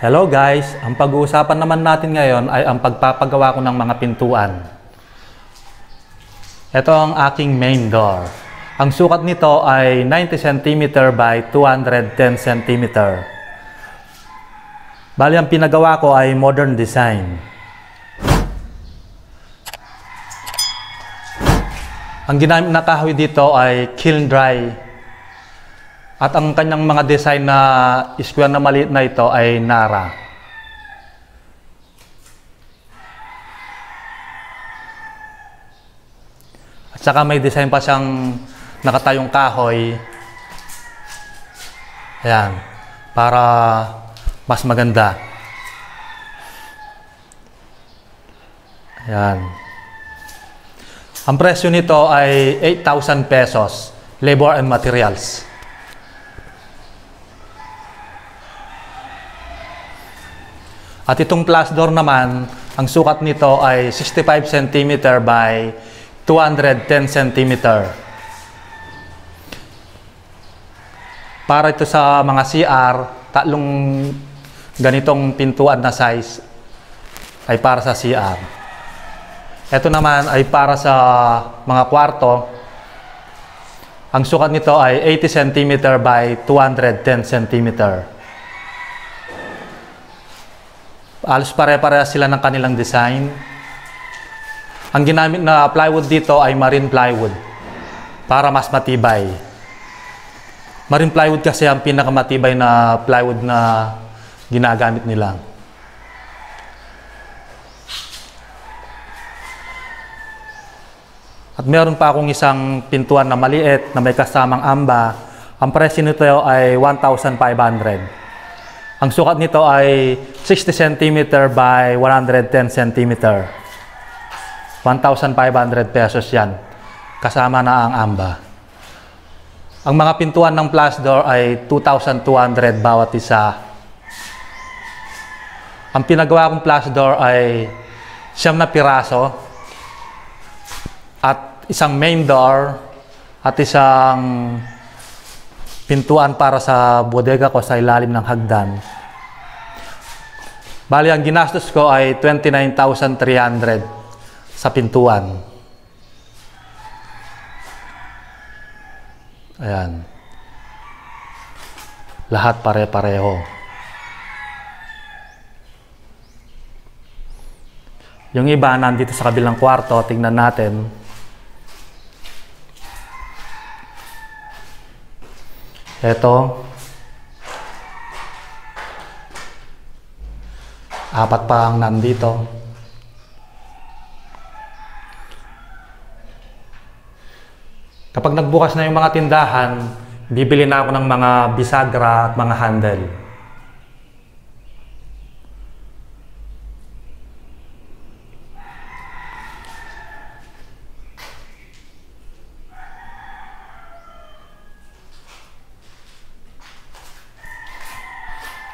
Hello guys! Ang pag-uusapan naman natin ngayon ay ang pagpapagawa ko ng mga pintuan. Ito ang aking main door. Ang sukat nito ay 90 cm by 210 cm. Bali, ang pinagawa ko ay modern design. Ang ginamit na kahoy dito ay kiln dry at ang kanyang mga design na square na maliit na ito ay Nara. At saka may design pa siyang nakatayong kahoy. Ayan. Para mas maganda. Ayan. Ang presyo nito ay 8,000 pesos, labor and materials. At itong plus door naman, ang sukat nito ay 65 cm by 210 cm. Para ito sa mga CR, tatlong ganitong pintuan na size ay para sa CR. Ito naman ay para sa mga kwarto. Ang sukat nito ay 80 cm by 210 cm. Alos pare-pareha sila ng kanilang design. Ang ginamit na plywood dito ay marine plywood para mas matibay. Marine plywood kasi ang pinakamatibay na plywood na ginagamit nila. At meron pa akong isang pintuan na maliit na may kasamang amba. Ang presyo nito ay 1,500. Ang sukat nito ay 60 cm by 110 cm. 1,500 pesos yan. Kasama na ang amba. Ang mga pintuan ng plus door ay 2,200 bawat isa. Ang pinagawa kong plus door ay siyam na piraso at isang main door at isang pintuan para sa bodega ko sa ilalim ng hagdan. Bali, ang ginastos ko ay 29,300 sa pintuan. Ayan. Lahat pare-pareho. Yung iba nandito sa kabilang kwarto, tingnan natin. Ito. Apat pa ang nandito. Kapag nagbukas na yung mga tindahan, bibili na ako ng mga bisagra at mga handle.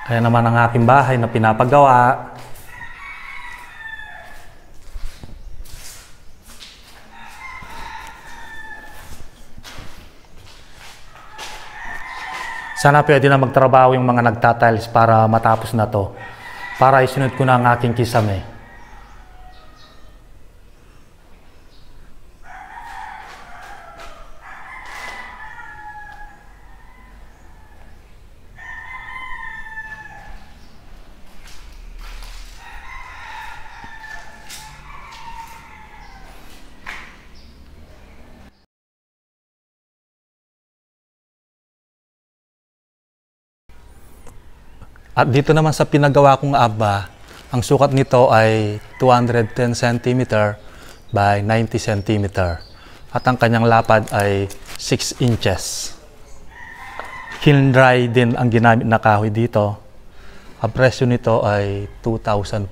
Kaya naman ang aking bahay na pinapagawa. Sana pwede na magtrabaho yung mga nagtatiles para matapos na to. Para isunod ko na ang aking kisame. At dito naman sa pinagawa kong aba, ang sukat nito ay 210 cm by 90 cm. At ang kanyang lapad ay 6 inches. Kiln dry din ang ginamit na kahoy dito. Ang presyo nito ay 2,500.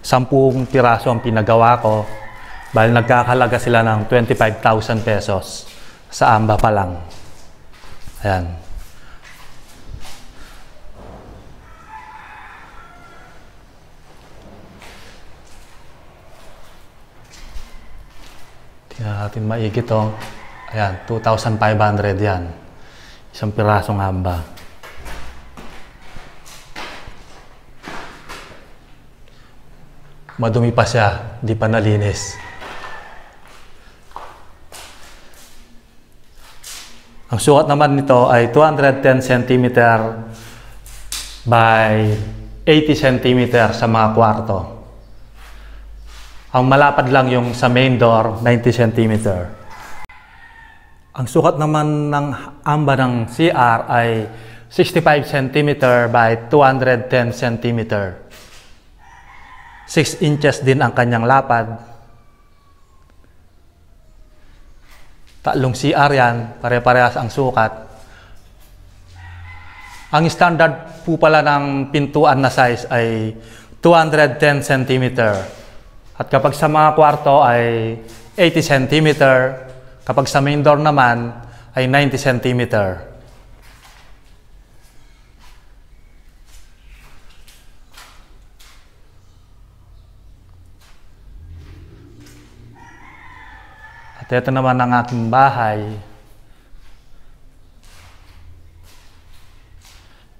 Sampung piraso ang pinagawa ko dahil nagkakalaga sila ng 25,000 pesos sa amba pa lang. Ayan. Tingnan natin maigit oh. Ayan, 2,500 yan. Isang pirasong hamba. Madumi pa siya, di pa nalinis. Ang sukat naman nito ay 210 cm by 80 cm sa mga kwarto. Ang malapad lang yung sa main door, 90 cm. Ang sukat naman ng amba ng CR ay 65 cm by 210 cm. 6 inches din ang kanyang lapad. Tatlong CR yan, pare-parehas ang sukat. Ang standard po pala ng pintuan na size ay 210 cm. At kapag sa mga kwarto ay 80 cm, kapag sa main door naman ay 90 cm. At ito naman ang aking bahay.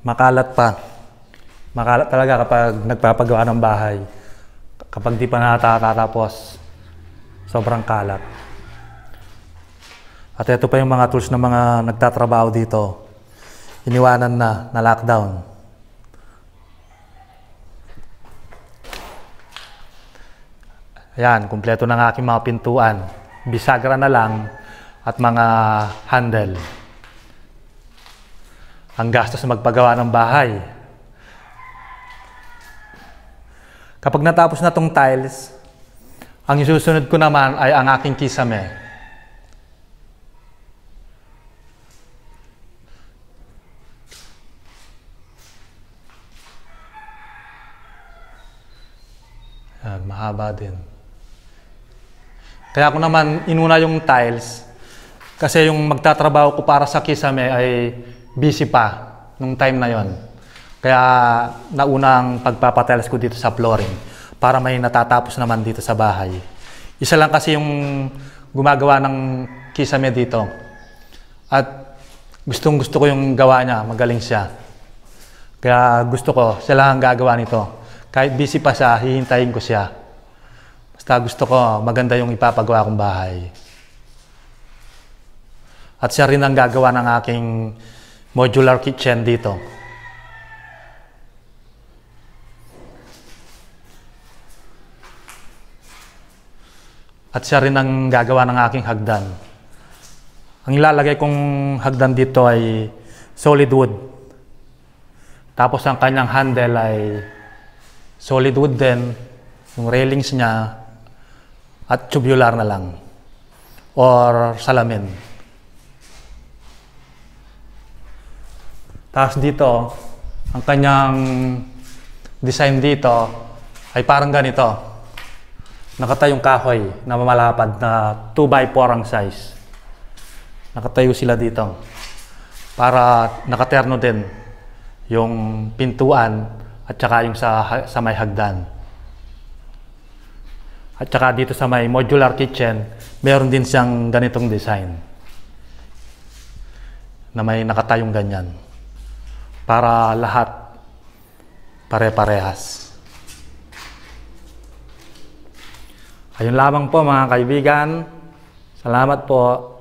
Makalat pa. Makalat talaga kapag nagpapagawa ng bahay. Kapag di pa natatatapos, sobrang kalat. At ito pa yung mga tools ng mga nagtatrabaho dito. Iniwanan na, na lockdown. Ayan, kumpleto na ng aking mga pintuan. Bisagra na lang at mga handle. Ang gastos na magpagawa ng bahay, Kapag natapos na tong tiles, ang isusunod ko naman ay ang aking kisame. Yan, mahaba din. Kaya ako naman inuna yung tiles kasi yung magtatrabaho ko para sa kisame ay busy pa nung time na yon. Kaya naunang pagpapatiles ko dito sa flooring para may natatapos naman dito sa bahay. Isa lang kasi yung gumagawa ng kisame dito. At gustong gusto ko yung gawa niya, magaling siya. Kaya gusto ko, siya lang ang gagawa nito. Kahit busy pa siya, hihintayin ko siya. Basta gusto ko, maganda yung ipapagawa kong bahay. At siya rin ang gagawa ng aking modular kitchen dito. at siya rin ang gagawa ng aking hagdan. Ang ilalagay kong hagdan dito ay solid wood. Tapos ang kanyang handle ay solid wood din, yung railings niya at tubular na lang or salamin. Tapos dito, ang kanyang design dito ay parang ganito nakatayong kahoy na mamalapad na 2 by 4 ang size. Nakatayo sila dito para nakaterno din yung pintuan at saka yung sa, sa may hagdan. At saka dito sa may modular kitchen, meron din siyang ganitong design na may nakatayong ganyan para lahat pare-parehas. Ayun lamang po mga kaibigan. Salamat po.